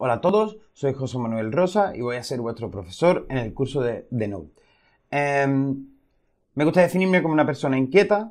Hola a todos, soy José Manuel Rosa y voy a ser vuestro profesor en el curso de, Node. Em, me gusta definirme como una persona inquieta,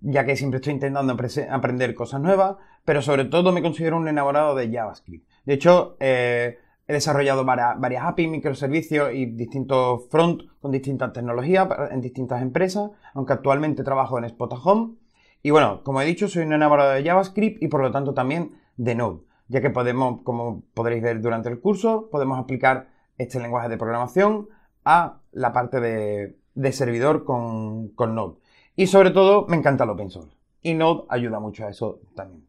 ya que siempre estoy intentando aprender cosas nuevas, pero sobre todo me considero un enamorado de JavaScript. De hecho, eh, he desarrollado varias, APIs, microservicios y distintos front con distintas tecnologías en distintas empresas, aunque actualmente trabajo en Spotahome. Y bueno, como he dicho, soy un enamorado de JavaScript y por lo tanto también de Node ya que podemos, como podréis ver durante el curso, podemos aplicar este lenguaje de programación a la parte de, servidor con, con, Node. Y sobre todo, me encanta el open source. Y Node ayuda mucho a eso también.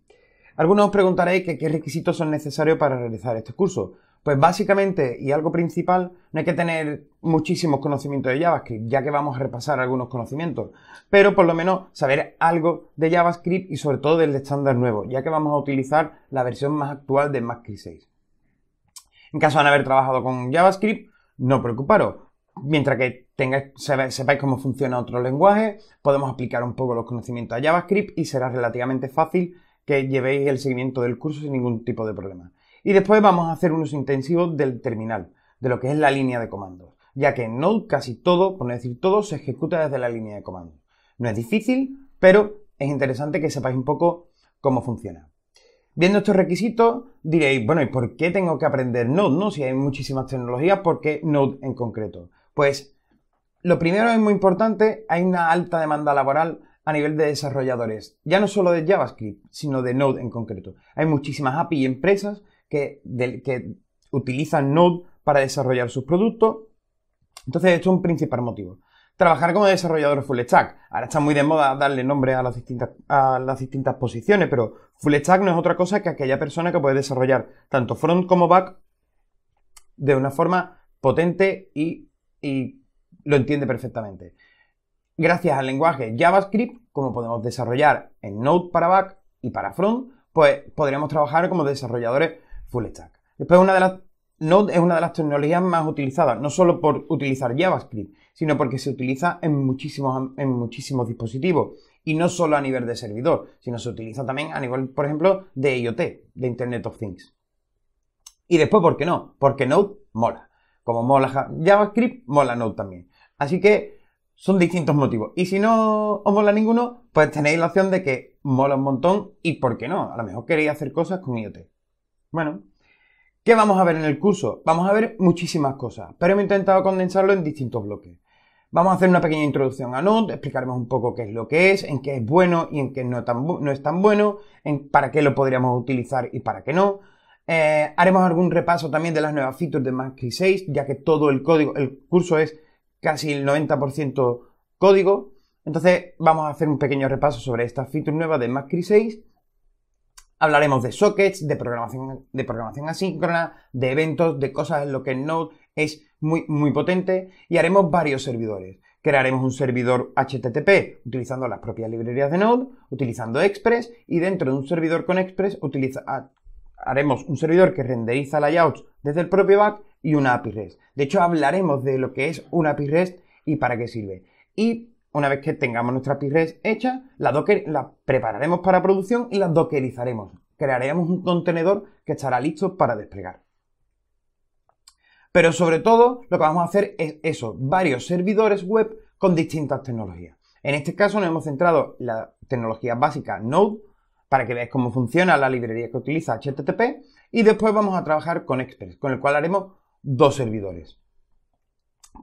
Algunos os preguntaréis que qué requisitos son necesarios para realizar este curso. Pues básicamente, y algo principal, no hay que tener muchísimos conocimientos de JavaScript, ya que vamos a repasar algunos conocimientos, pero por lo menos saber algo de JavaScript y sobre todo del estándar nuevo, ya que vamos a utilizar la versión más actual de Macri 6. En caso de no haber trabajado con JavaScript, no preocuparos. Mientras que sepáis cómo funciona otro lenguaje, podemos aplicar un poco los conocimientos a JavaScript y será relativamente fácil que llevéis el seguimiento del curso sin ningún tipo de problema. Y después vamos a hacer un uso intensivo del terminal, de lo que es la línea de comandos, ya que en Node casi todo, por no decir todo, se ejecuta desde la línea de comandos. No es difícil, pero es interesante que sepáis un poco cómo funciona. Viendo estos requisitos, diréis, bueno, ¿y por qué tengo que aprender Node? No? Si hay muchísimas tecnologías, ¿por qué Node en concreto? Pues lo primero es muy importante, hay una alta demanda laboral a nivel de desarrolladores, ya no solo de JavaScript, sino de Node en concreto. Hay muchísimas API y empresas que, del, utilizan Node para desarrollar sus productos. Entonces, esto es un principal motivo. Trabajar como desarrollador full stack. Ahora está muy de moda darle nombre a las distintas, a las distintas posiciones, pero full stack no es otra cosa que aquella persona que puede desarrollar tanto front como back de una forma potente y, y lo entiende perfectamente. Gracias al lenguaje JavaScript, como podemos desarrollar en Node para back y para front, pues podríamos trabajar como desarrolladores full stack. Después, una de las, Node es una de las tecnologías más utilizadas, no solo por utilizar JavaScript, sino porque se utiliza en muchísimos, en muchísimos dispositivos. Y no solo a nivel de servidor, sino se utiliza también a nivel, por ejemplo, de IoT, de Internet of Things. Y después, ¿por qué no? Porque Node mola. Como mola JavaScript, mola Node también. Así que son distintos motivos. Y si no os mola ninguno, pues tenéis la opción de que mola un montón y por qué no. A lo mejor queréis hacer cosas con IoT. Bueno, ¿qué vamos a ver en el curso? Vamos a ver muchísimas cosas, pero hemos intentado condensarlo en distintos bloques. Vamos a hacer una pequeña introducción a Node, explicaremos un poco qué es lo que es, en qué es bueno y en qué no, es tan bueno, en para qué lo podríamos utilizar y para qué no. Eh, haremos algún repaso también de las nuevas features de Max 6, ya que todo el código, el curso es casi el 90% código. Entonces vamos a hacer un pequeño repaso sobre estas features nuevas de Max 6 Hablaremos de sockets, de programación, de programación asíncrona, de eventos, de cosas en lo que Node es muy, muy potente y haremos varios servidores. Crearemos un servidor HTTP utilizando las propias librerías de Node, utilizando Express y dentro de un servidor con Express haremos un servidor que renderiza layouts desde el propio back y una API REST. De hecho, hablaremos de lo que es una API REST y para qué sirve. Y una vez que tengamos nuestra PIRES hecha, la, docker, la prepararemos para producción y la dockerizaremos. Crearemos un contenedor que estará listo para desplegar. Pero sobre todo, lo que vamos a hacer es eso, varios servidores web con distintas tecnologías. En este caso nos hemos centrado en la tecnología básica Node, para que veáis cómo funciona la librería que utiliza HTTP, y después vamos a trabajar con Express, con el cual haremos dos servidores.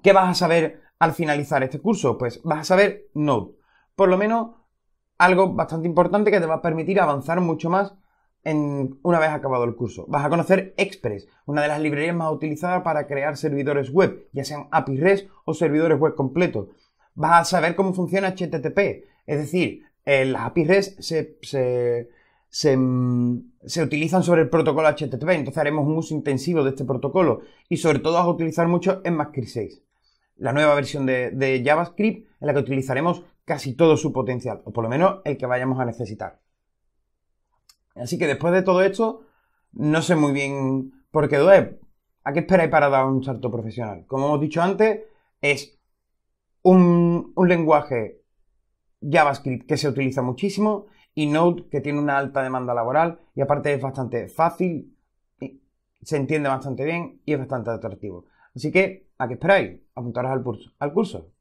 ¿Qué vas a saber al finalizar este curso? Pues vas a saber Node. Por lo menos algo bastante importante que te va a permitir avanzar mucho más en, una vez acabado el curso. Vas a conocer Express, una de las librerías más utilizadas para crear servidores web, ya sean API REST o servidores web completos. Vas a saber cómo funciona HTTP, es decir, eh, las API REST mm, se, utilizan sobre el protocolo HTTP, entonces haremos un uso intensivo de este protocolo y sobre todo vas a utilizar mucho en 6 la nueva versión de, JavaScript en la que utilizaremos casi todo su potencial, o por lo menos el que vayamos a necesitar. Así que después de todo esto, no sé muy bien por qué duele. ¿A qué esperáis para dar un salto profesional? Como hemos dicho antes, es un, un, lenguaje JavaScript que se utiliza muchísimo y Node que tiene una alta demanda laboral y aparte es bastante fácil, se entiende bastante bien y es bastante atractivo. Así que, ¿a qué esperáis? Apuntaros al curso. Al curso.